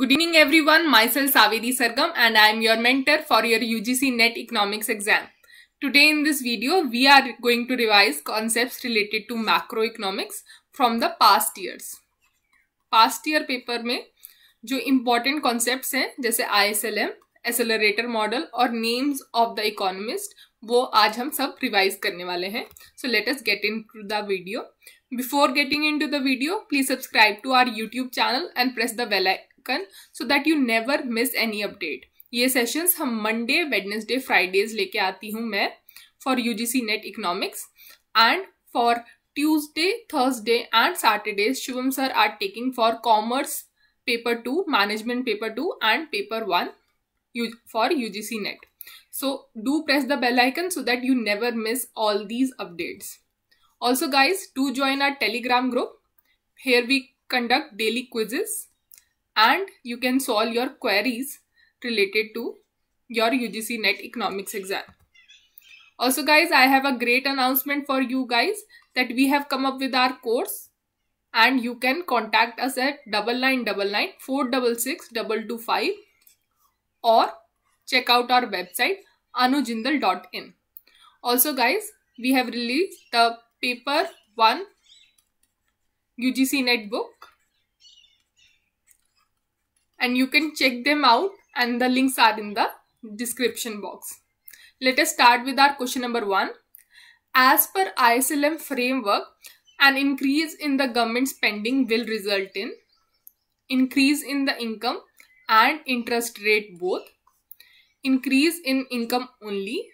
Good evening everyone myself Savedi Sargam and I am your mentor for your U G C NET economics exam today in this video we are going to revise concept related to macro economics from the past years past year paper में जो important concept हैं जैसे I S L M accelerator model और names of the economist वो आज हम सब revise करने वाले हैं so let us gate into the video before getting into the video please subscribe to our YouTube channel and press the bell like icon so that you never miss any update ये sessions हम Monday Wednesday Fridays लेके आती हूँ मैं for U G C NET economics and for Tuesday Thursday and Saturday Shivam sir are taking for commerce paper two management paper two and paper one for U G C net so do press the bell icon so that you never miss all these updates also guys to join our Telegram group here we conduct daily quizzes and you can solve your queries related to your UGC Net Economics exam. Also guys, I have a great announcement for you guys that we have come up with our course and you can contact us at 9999 466 225 or check out our website anujindal.in. Also guys, we have released the paper 1 UGC net book and you can check them out and the links are in the description box. Let us start with our question number 1. As per ISLM framework, an increase in the government spending will result in increase in the income and interest rate both, increase in income only.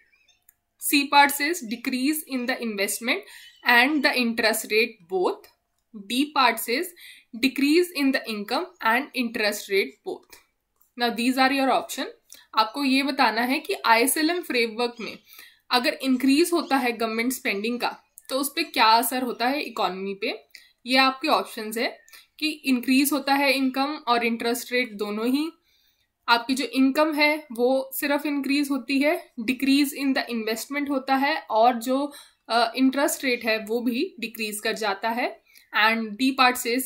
C part says decrease in the investment and the interest rate both D part is decrease in the income and interest rate both ना these are your option आपको ये बताना है कि IS-LM framework में अगर increase होता है गवर्नमेंट स्पेंडिंग का तो उस पर क्या असर होता है इकोनॉमी पे ये आपके ऑप्शंस है कि इंक्रीज होता है इनकम और इंटरेस्ट रेट दोनों ही आपकी जो इनकम है वो सिर्फ इंक्रीज होती है डिक्रीज इन द इन्वेस्टमेंट होता है और जो इंटरेस्ट uh, रेट है वो भी डिक्रीज कर जाता है एंड डी पार्ट से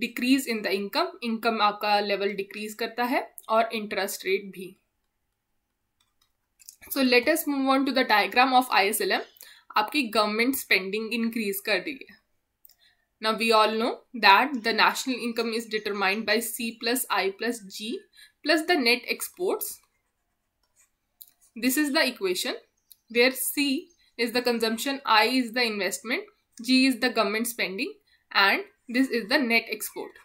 decrease in the income income आपका लेवल डिक्रीज करता है और इंटरेस्ट रेट भी so let's move on to the diagram of I S L M आपकी गवर्नमेंट स्पेंडिंग इंक्रीज कर दी है ना we all know that the national income is determined by C plus I plus G plus the net exports this is the equation where C is the consumption I is the investment G is the government spending and this is the net export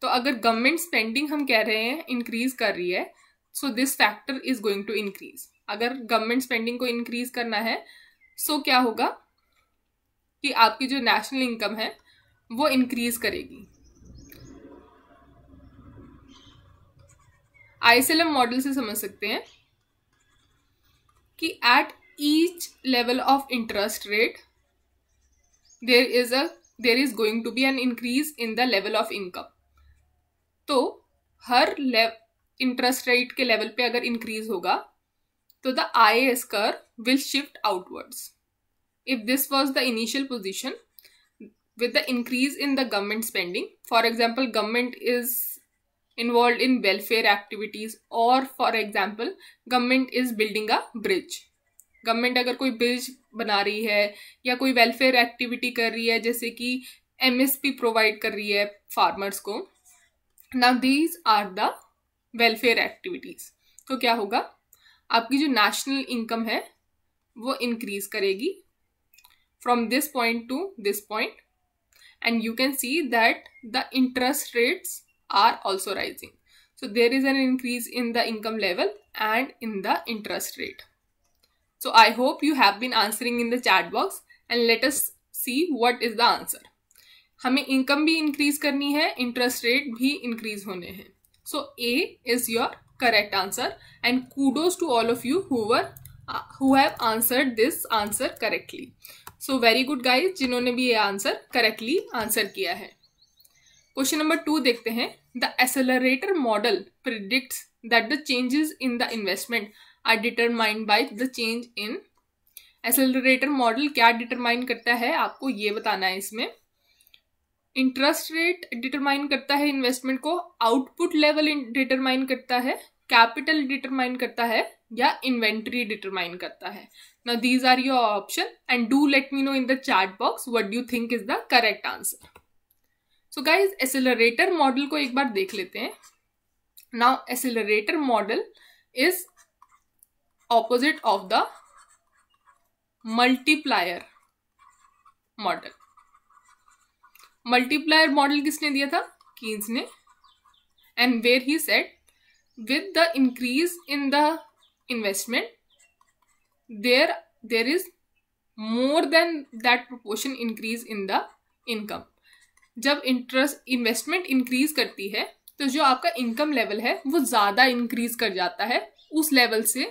तो अगर government spending हम कह रहे हैं increase कर रही है so this factor is going to increase अगर गवर्नमेंट स्पेंडिंग को इंक्रीज करना है सो so क्या होगा कि आपकी जो नेशनल इनकम है वो इंक्रीज करेगी आईसीएलएम मॉडल से समझ सकते हैं कि at each level of interest rate there is a there is going to be an increase in the level of income तो हर इंटरेस्ट रेट के लेवल पे अगर इंक्रीज होगा तो the I A S curve will shift outwards if this was the initial position with the increase in the government spending for example government is involve in welfare activities और for example government is building a bridge government अगर कोई bridge बना रही है या कोई welfare activity कर रही है जैसे कि एमएसपी प्रोवाइड कर रही है फार्मर्स को now these are the welfare activities तो क्या होगा आपकी जो नेशनल इनकम है वो इंक्रीज करेगी from this point to this point and you can see that the interest rates are also rising so there is an increase in the income level and in the interest rate So I hope you have been answering in the chat box and let us see what is the answer. हमें income भी increase करनी है interest rate भी increase होने हैं so A is your correct answer and kudos to all of you whoever who have answered this answer correctly so very good guys जिन्होंने भी ये आंसर करेक्टली आंसर किया है क्वेश्चन नंबर टू देखते हैं the accelerator model predict that the changes in the investment are determined by the change in accelerator model क्या determine करता है आपको ये बताना है इसमें इंटरेस्ट रेट डिटरमाइन करता है इन्वेस्टमेंट को आउटपुट लेवल डिटरमाइन करता है कैपिटल डिटरमाइन करता है या इन्वेंट्री डिटरमाइन करता है ना these are your option and do let me know in the chat box what do think is the correct answer so guys accelerator model को एक बार देख लेते हैं now accelerator model is opposite of the multiplier model multiplier model किसने दिया था Keynes ने and where he said with the increase in the investment there there is more than that proportion increase in the income जब interest investment increase करती है तो जो आपका income level है वो ज़्यादा increase कर जाता है उस level से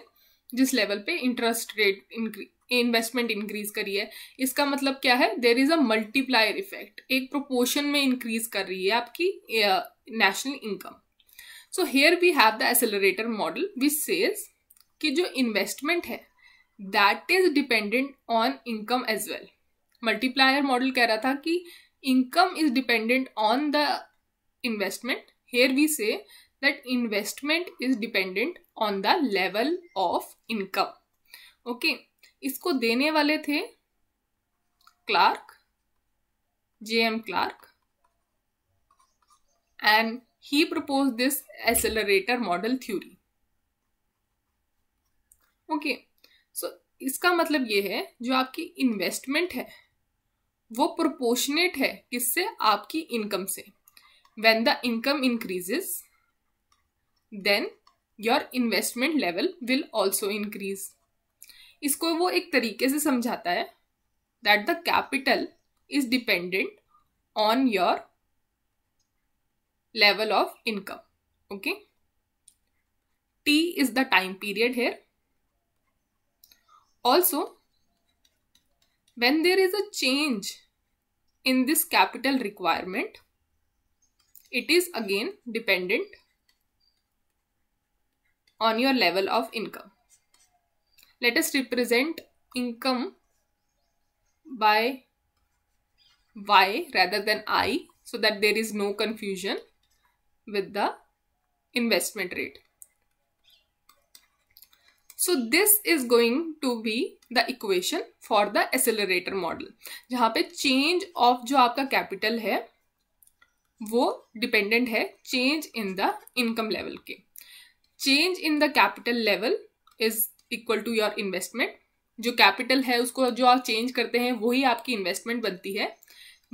जिस लेवल पे interest rate increase investment increase करी है इसका मतलब क्या है there is a multiplier effect एक प्रोपोर्शन में इंक्रीज कर रही है आपकी national income so here we have the accelerator model which says कि जो इन्वेस्टमेंट है that is dependent on income as well multiplier model कह रहा था कि income is dependent on the investment here we say that investment is dependent on the level of income okay okay, इसको देने वाले थे Clark J M Clark and he propose this accelerator model theory okay so इसका मतलब ये है जो आपकी इन्वेस्टमेंट है वो प्रोपोर्शनेट है किससे आपकी इनकम से when the income increases Then your investment level will also increase. इसको वो एक तरीके से समझाता है that the capital is dependent on your level of income okay t is the time period here also when there is a change in this capital requirement it is again dependent on your level of income. Let us represent income by Y rather than I so that there is no confusion with the investment rate. So this is going to be the equation for the accelerator model. जहाँ पे change of जो आपका capital है, वो dependent है change in the income level के. Change in the capital level is equal to your investment जो capital है उसको जो आप चेंज करते हैं वही आपकी इन्वेस्टमेंट बनती है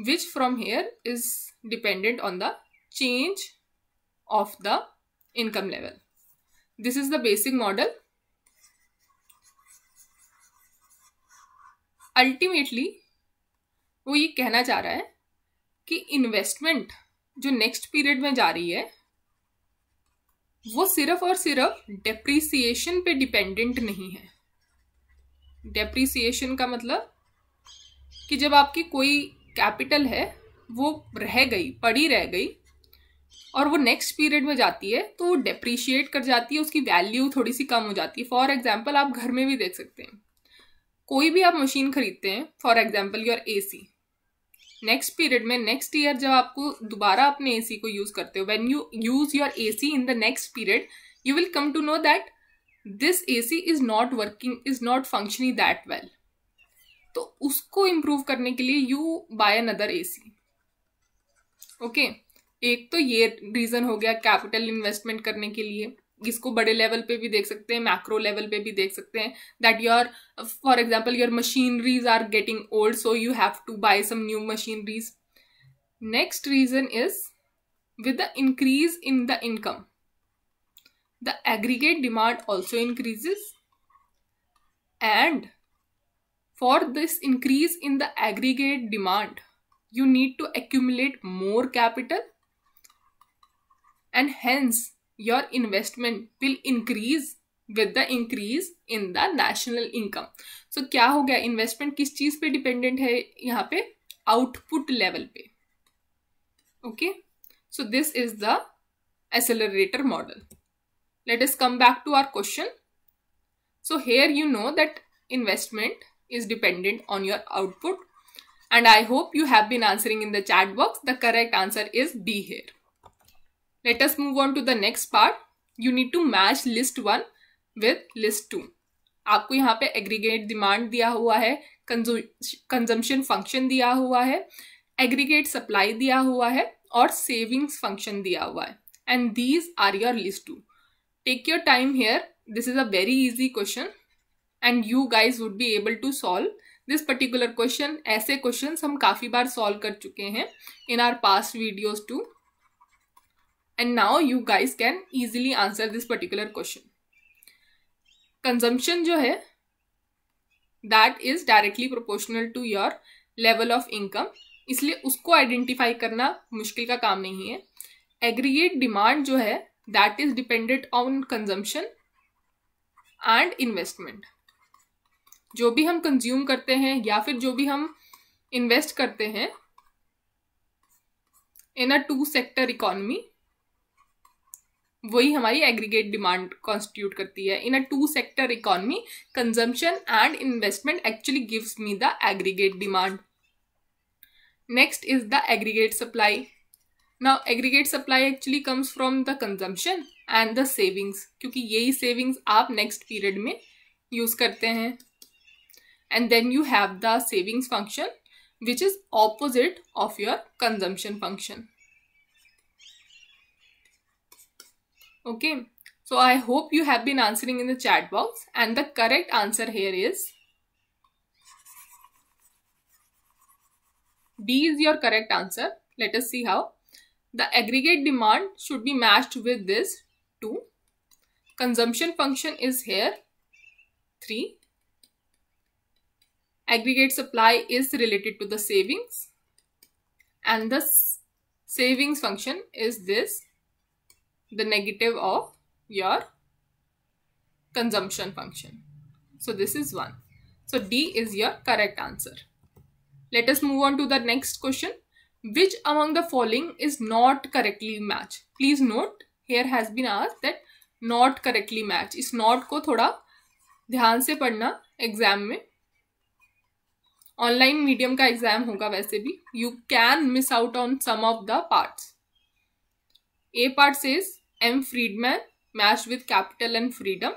which from here is dependent on the change of the income level this is the basic model ultimately वो ये कहना चाह रहा है कि इन्वेस्टमेंट जो नेक्स्ट पीरियड में जा रही है वो सिर्फ और सिर्फ डेप्रीसिएशन पे डिपेंडेंट नहीं है डेप्रीसिएशन का मतलब कि जब आपकी कोई कैपिटल है वो रह गई पड़ी रह गई और वो नेक्स्ट पीरियड में जाती है तो वो डेप्रीशिएट कर जाती है उसकी वैल्यू थोड़ी सी कम हो जाती है फॉर एग्जाम्पल आप घर में भी देख सकते हैं कोई भी आप मशीन खरीदते हैं for example your A C next period में नेक्स्ट ईयर जब आपको दोबारा अपने ए को यूज करते हो when you use your A in the next period you will come to know that this C is not working is not functioning that well तो उसको इम्प्रूव करने के लिए you buy another AC okay एक तो ये reason हो गया कैपिटल इन्वेस्टमेंट करने के लिए इसको बड़े लेवल पे भी देख सकते हैं मैक्रो लेवल पे भी देख सकते हैं that your for example your machineries are getting old so you have to buy some new machineries next reason is with the increase in the income the aggregate demand also increases and for this increase in the aggregate demand you need to accumulate more capital and hence your investment will increase with the increase in the national income. So, क्या हो गया investment किस चीज पे dependent है यहाँ पे output level पे okay so accelerator model. Let us come back to our question. So here you know that investment is dependent on your output and I hope you have been answering in the chat box. The correct answer is B here. Let us move on to the next part. You need to match list one with list two आपको यहाँ पे aggregate demand दिया हुआ है consumption function दिया हुआ है aggregate supply दिया हुआ है और सेविंग्स फंक्शन दिया हुआ है and these are your list two take your time here this is a very easy question and you guys would be able to solve this particular question ऐसे question हम काफ़ी बार सॉल्व कर चुके हैं in our past videos too And now you guys can easily answer this particular question. Consumption jo hai that is directly proportional to your level of income. इसलिए उसको identify करना मुश्किल का काम नहीं है एग्रीगेट डिमांड जो है that is dependent on consumption and investment जो भी हम कंज्यूम करते हैं या फिर जो भी हम इन्वेस्ट करते हैं in a two sector economy वही हमारी एग्रीगेट डिमांड कॉन्स्टिट्यूट करती है in a two sector economy consumption and investment actually gives me the aggregate demand next is the aggregate supply now aggregate supply actually comes from the consumption and the savings क्योंकि यही savings आप next period में use करते हैं and then you have the savings function which is opposite of your consumption function Okay, so I hope you have been answering in the chat box and the correct answer here is D is your correct answer. Let us see how. The aggregate demand should be matched with this 2. Consumption function is here 3. Aggregate supply is related to the savings and the savings function is this the negative of your consumption function. So this is 1. So D is your correct answer. Let us move on to the next question. Which among the following is not correctly matched? Please note here has been asked that not correctly matched. इस not को थोड़ा ध्यान से पढ़ना exam में online medium का exam होगा वैसे भी you can miss out on some of the parts A part says M. Friedman matched with Capital and Freedom.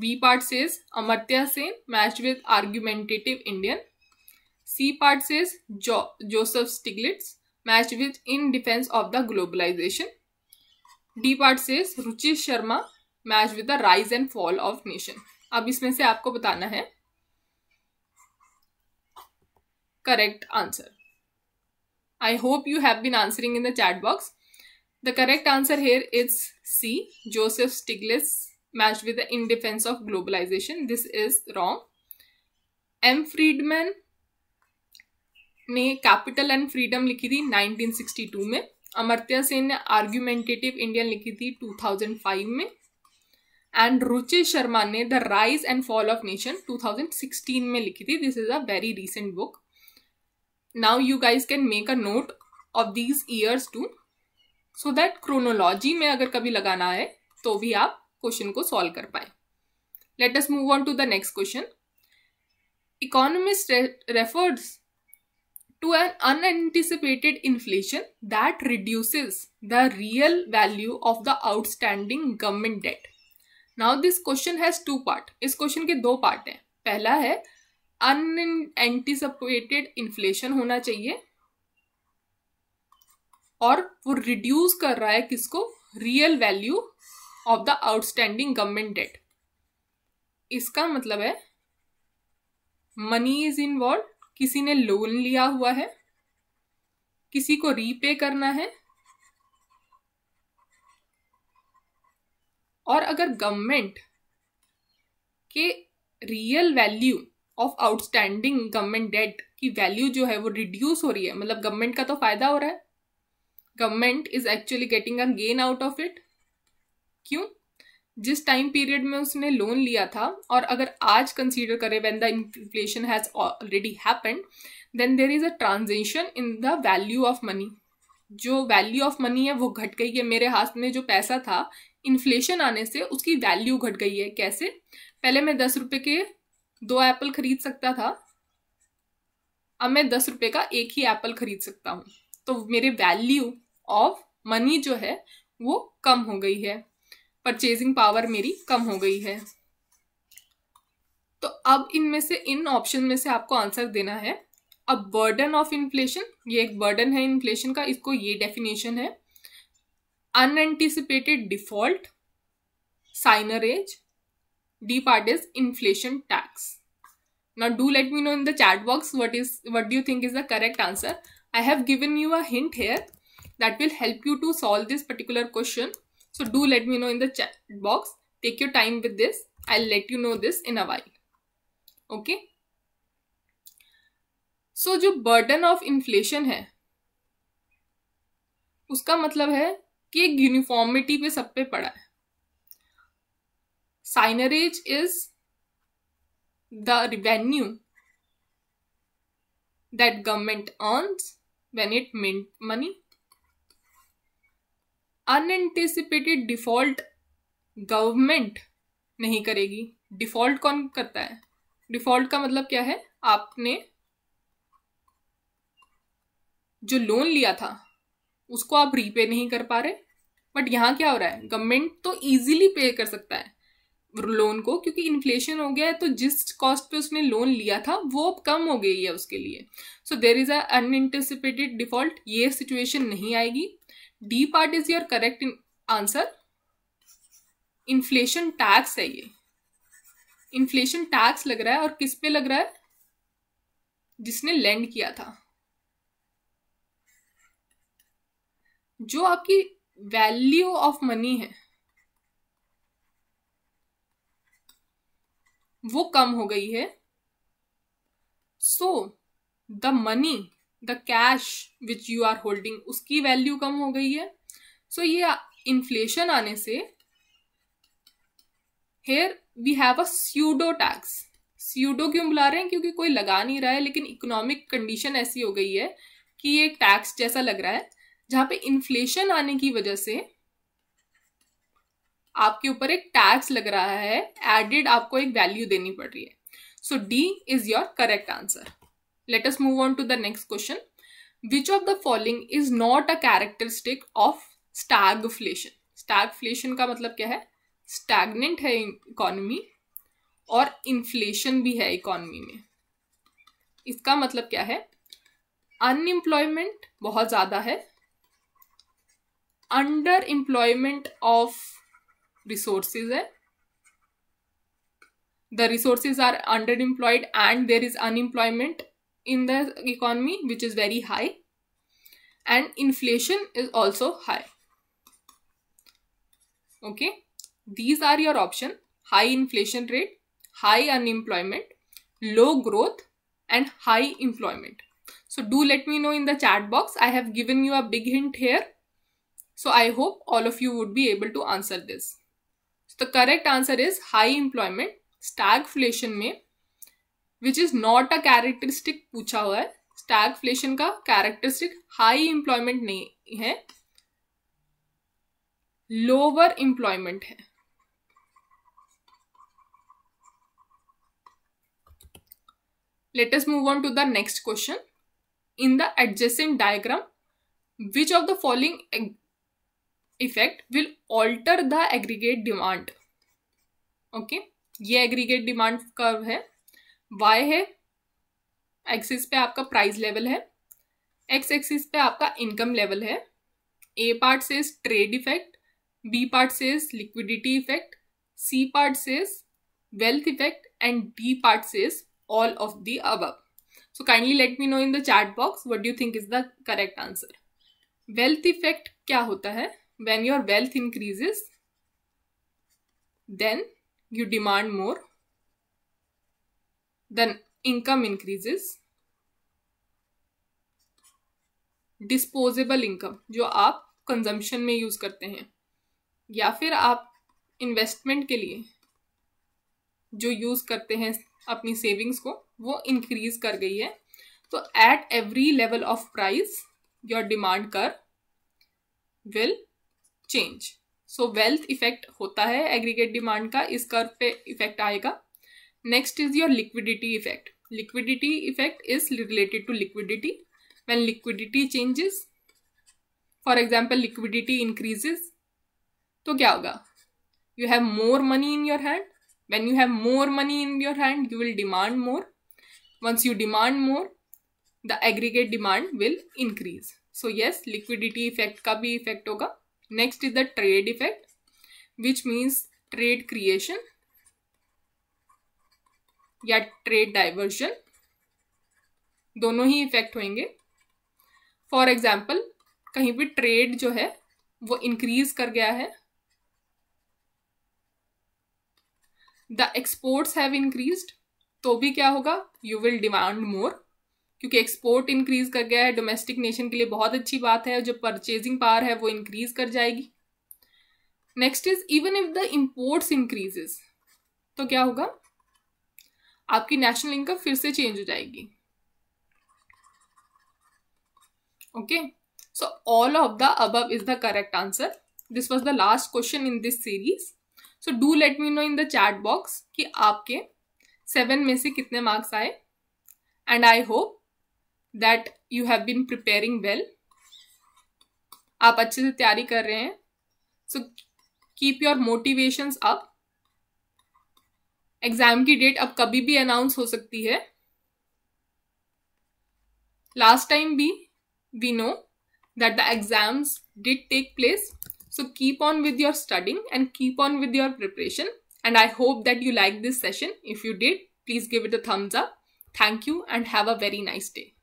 B part says Amartya Sen matched with Argumentative Indian. C part says jo Joseph Stiglitz matched with In Defense of the Globalization. D part says Ruchi Sharma matched with the Rise and Fall of Nation. अब इसमें से आपको बताना है correct answer. I hope you have been answering in the chat box. The correct answer here is C Joseph Stiglitz match with the In of globalization this is wrong M Friedman ने capital and freedom लिखी थी 1962 में अमर्त्या सेन ने argumentative Indian लिखी थी 2005 में and Ruchi Sharma ने the rise and fall of nation 2016 में लिखी थी this is a very recent book now you guys can make a note of these years too so that chronology में अगर कभी लगाना है तो भी आप क्वेश्चन को सॉल्व कर पाए let us move on to the next question economist refers to an unanticipated inflation that reduces the real value of the outstanding government debt now this question has two part इस क्वेश्चन के दो part हैं पहला है अन एंटिसपेटेड inflation होना चाहिए और वो रिड्यूस कर रहा है किसको real value of the outstanding government debt इसका मतलब है मनी इज इन्वॉल्व किसी ने लोन लिया हुआ है किसी को रीपे करना है और अगर गवर्नमेंट के real value of outstanding government debt की वैल्यू जो है वो रिड्यूस हो रही है मतलब गवर्नमेंट का तो फायदा हो रहा है government is actually getting a gain out of it क्यों जिस टाइम पीरियड में उसने लोन लिया था और अगर आज कंसीडर करें when the inflation has already happened then there is a transaction in the value of money जो वैल्यू ऑफ मनी है वो घट गई है मेरे हाथ में जो पैसा था इन्फ्लेशन आने से उसकी वैल्यू घट गई है कैसे पहले मैं दस रुपये के दो एप्पल खरीद सकता था अब मैं दस रुपये का एक ही एप्पल खरीद सकता हूँ तो मेरे वैल्यू ऑफ मनी जो है वो कम हो गई है परचेजिंग पावर मेरी कम हो गई है तो अब इनमें से इन ऑप्शन में से आपको आंसर देना है अब बर्डन ऑफ इन्फ्लेशन ये एक बर्डन है इन्फ्लेशन का इसको ये डेफिनेशन है unanticipated default seigniorage D part is inflation tax not do let me know in the chat box what is what do think is the correct answer I have have you aunt here that will help you to solve this particular question. So do let me know in the chat box. Take your time with this. I'll let you know this in a while. Okay. so, jo burden of inflation hai uska matlab hai ki एक uniformity पे सब पे पड़ा है seigniorage is the revenue that government earns when it mint money unanticipated default government नहीं करेगी default कौन करता है डिफॉल्ट का मतलब क्या है आपने जो लोन लिया था उसको आप रीपे नहीं कर पा रहे बट यहाँ क्या हो रहा है गवर्नमेंट तो इजीली पे कर सकता है लोन को क्योंकि इन्फ्लेशन हो गया है तो जिस कॉस्ट पे उसने लोन लिया था वो अब कम हो गई है उसके लिए so there is a unanticipated default ये सिचुएशन नहीं आएगी D part is your correct answer inflation tax है ये इन्फ्लेशन टैक्स लग रहा है और किस पे लग रहा है जिसने लैंड किया था जो आपकी वैल्यू ऑफ मनी है वो कम हो गई है so the money the cash which you are holding उसकी वैल्यू कम हो गई है सो so, ये इन्फ्लेशन आने से here we have a pseudo tax pseudo क्यों बुला रहे हैं क्योंकि कोई लगा नहीं रहा है लेकिन इकोनॉमिक कंडीशन ऐसी हो गई है कि ये टैक्स जैसा लग रहा है जहां पे इन्फ्लेशन आने की वजह से आपके ऊपर एक टैक्स लग रहा है एडेड आपको एक वैल्यू देनी पड़ रही है so D is your correct answer let us move on to the next question which of the following is not a characteristic of stagflation stagflation का मतलब क्या है स्टैगनेंट है इकोनॉमी और इन्फ्लेशन भी है इकोनॉमी में इसका मतलब क्या है अनएम्प्लॉयमेंट बहुत ज़्यादा है अंडर एम्प्लॉयमेंट ऑफ रिसोर्सेज है the resources are under employed and there is unemployment in the economy which is very high and inflation is also high okay these are your option high inflation rate high unemployment low growth and high employment so do let me know in the chat box i have given you a big hint here so i hope all of you would be able to answer this so the correct answer is high employment stagflation में which is not a characteristic पूछा हुआ है stagflation का characteristic high employment नहीं है lower employment है let us move on to the next question in the adjacent diagram which of the following effect will alter the aggregate demand okay ये aggregate demand curve है Y है axis पे आपका price level है X axis पे आपका income level है A part से ट्रेड इफेक्ट बी पार्ट से लिक्विडिटी इफेक्ट सी पार्ट से wealth effect and D part से all of the above so kindly let me know in the chat box what do think is the correct answer wealth effect क्या होता है when your wealth increases then you demand more then income increases disposable income जो आप consumption में use करते हैं या फिर आप इन्वेस्टमेंट के लिए जो यूज़ करते हैं अपनी सेविंग्स को वो इंक्रीज कर गई है तो at every level of price your demand curve will change so wealth effect होता है एग्रीगेट डिमांड का इस curve पे इफेक्ट आएगा Next is your liquidity effect. Liquidity effect is related to liquidity. When liquidity changes, for example, liquidity increases, तो क्या होगा You have more money in your hand. When you have more money in your hand, you will demand more. once you demand more the aggregate demand will increase so yes liquidity effect ka bhi effect hoga next is the trade effect which means trade creation या trade diversion दोनों ही effect होंगे for example कहीं भी trade जो है वो increase कर गया है द एक्सपोर्ट्स हैव इंक्रीज्ड तो भी क्या होगा यू विल डिमांड मोर क्योंकि एक्सपोर्ट इंक्रीज कर गया है डोमेस्टिक नेशन के लिए बहुत अच्छी बात है जो परचेजिंग पावर है वो इंक्रीज कर जाएगी next is even if the imports increases तो क्या होगा आपकी नेशनल इनकम फिर से चेंज हो जाएगी okay so all of the above is the correct answer this was the last question in this series so do let me know in the chat box कि आपके सेवन में से कितने marks आए and I hope that you have been preparing well आप अच्छे से तैयारी कर रहे हैं so keep your motivations up exam की डेट अब कभी भी अनाउंस हो सकती है लास्ट टाइम भी we know that the exams did take place so keep on with your studying and keep on with your preparation and I hope that you like this session if you did please give it a thumbs up thank you and have a very nice day